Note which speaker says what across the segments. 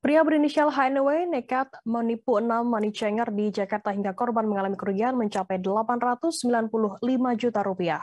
Speaker 1: Pria berinisial HNW nekat menipu enam money changer di Jakarta hingga korban mengalami kerugian mencapai 895 juta rupiah.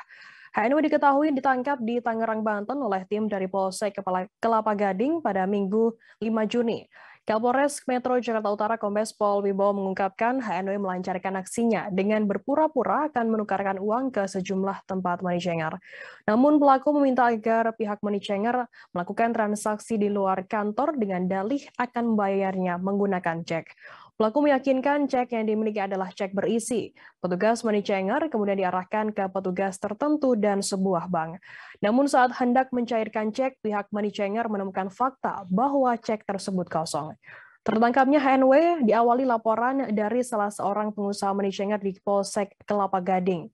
Speaker 1: HNW diketahui ditangkap di Tangerang, Banten oleh tim dari Polsek Kepala Kelapa Gading pada Minggu 5 Juni. Kapolres Metro Jakarta Utara Kombes Pol Wibowo mengungkapkan HNW melancarkan aksinya dengan berpura-pura akan menukarkan uang ke sejumlah tempat money changer. Namun pelaku meminta agar pihak money changer melakukan transaksi di luar kantor dengan dalih akan membayarnya menggunakan cek. Pelaku meyakinkan cek yang dimiliki adalah cek berisi. Petugas money changer kemudian diarahkan ke petugas tertentu dan sebuah bank. Namun saat hendak mencairkan cek, pihak money changer menemukan fakta bahwa cek tersebut kosong. Tertangkapnya HNW diawali laporan dari salah seorang pengusaha money changer di Polsek Kelapa Gading.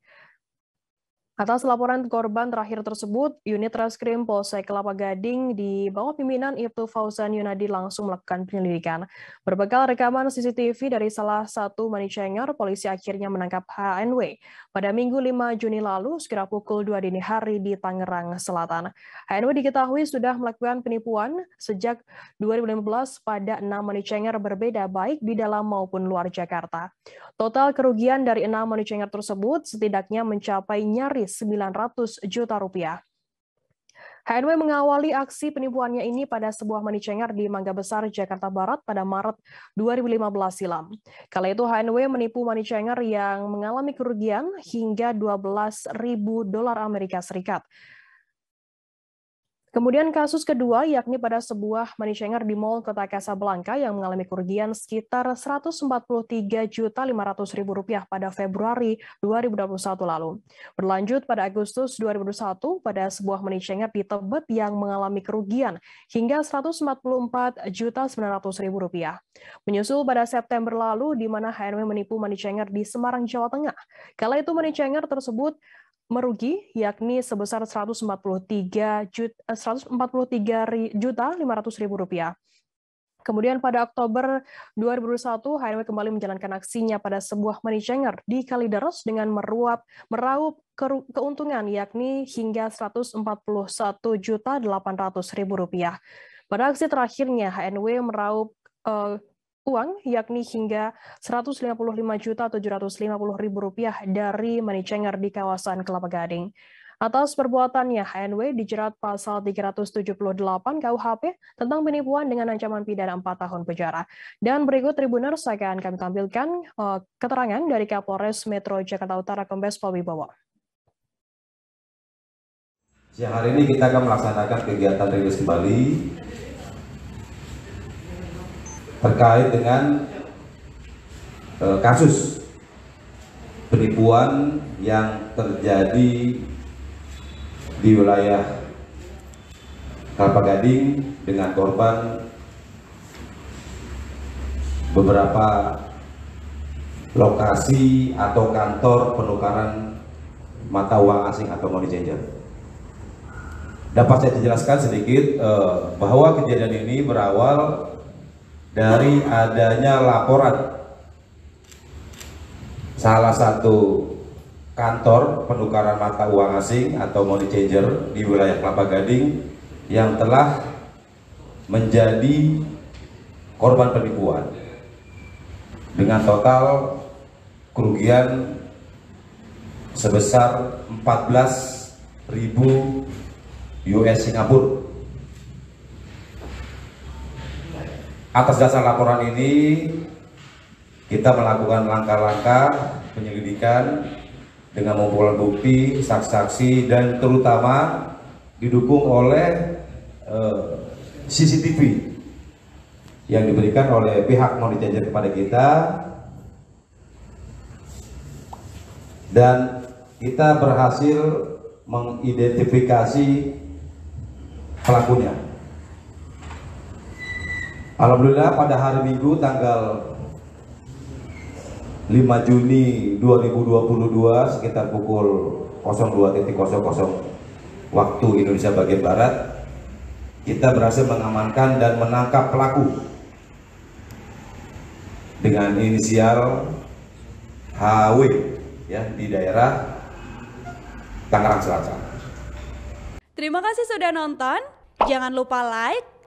Speaker 1: Atas laporan korban terakhir tersebut, unit reskrim Polsek Kelapa Gading di bawah pimpinan Ibtu Fauzan Yunadi langsung melakukan penyelidikan. Berbekal rekaman CCTV dari salah satu manajer, polisi akhirnya menangkap HNW pada Minggu 5 Juni lalu sekira pukul 2 dini hari di Tangerang Selatan. HNW diketahui sudah melakukan penipuan sejak 2015 pada enam manajer berbeda baik di dalam maupun luar Jakarta. Total kerugian dari enam manajer tersebut setidaknya mencapai nyaris senilai 900 juta rupiah. HNW mengawali aksi penipuannya ini pada sebuah changer di Mangga Besar, Jakarta Barat pada Maret 2015 silam. Kala itu HNW menipu changer yang mengalami kerugian hingga 12 ribu dolar Amerika Serikat. Kemudian kasus kedua yakni pada sebuah money di Mall Kota Casablanca yang mengalami kerugian sekitar 143.500.000 rupiah pada Februari 2021 lalu. Berlanjut pada Agustus 2021 pada sebuah money di Tebet yang mengalami kerugian hingga rp 144.900.000 rupiah. Menyusul pada September lalu di mana HRM menipu money di Semarang, Jawa Tengah. Kala itu money tersebut merugi yakni sebesar 143 eh, juta 143 juta 500 ribu rupiah. Kemudian pada Oktober 2021, HNW kembali menjalankan aksinya pada sebuah money changer di Kalideres dengan meruap, meraup keuntungan yakni hingga 141 juta 800 ribu rupiah. Pada aksi terakhirnya, HNW meraup eh, uang yakni hingga 155 juta 750 ribu rupiah dari changer di kawasan Kelapa Gading. Atas perbuatannya, HNW dijerat pasal 378 KUHP tentang penipuan dengan ancaman pidana 4 tahun penjara. Dan berikut Tribuners akan kami tampilkan uh, keterangan dari Kapolres Metro Jakarta Utara Kombes Pol Wibowo.
Speaker 2: Siang hari ini kita akan melaksanakan kegiatan rilis kembali terkait dengan e, kasus penipuan yang terjadi di wilayah Kelapa Gading dengan korban beberapa lokasi atau kantor penukaran mata uang asing atau money changer. Dapat saya jelaskan sedikit e, bahwa kejadian ini berawal dari adanya laporan salah satu kantor penukaran mata uang asing atau money changer di wilayah Kelapa Gading yang telah menjadi korban penipuan dengan total kerugian sebesar 14.000 US Singapura Atas dasar laporan ini kita melakukan langkah-langkah penyelidikan dengan mengumpulkan bukti, saksi-saksi dan terutama didukung oleh eh, CCTV yang diberikan oleh pihak monitor kepada kita dan kita berhasil mengidentifikasi pelakunya. Alhamdulillah pada hari Minggu tanggal 5 Juni 2022 sekitar pukul 02.00 waktu Indonesia bagian Barat kita berhasil mengamankan dan menangkap pelaku dengan inisial HW ya di daerah Tangerang Selatan.
Speaker 1: Terima kasih sudah nonton. Jangan lupa like